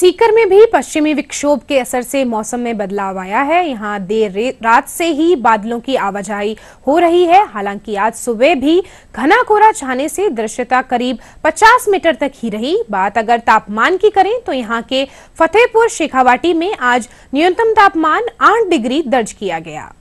सीकर में भी पश्चिमी विक्षोभ के असर से मौसम में बदलाव आया है यहां देर रात से ही बादलों की आवाजाही हो रही है हालांकि आज सुबह भी घना कोहरा छाने से दृश्यता करीब 50 मीटर तक ही रही बात अगर तापमान की करें तो यहां के फतेहपुर शेखावाटी में आज न्यूनतम तापमान 8 डिग्री दर्ज किया गया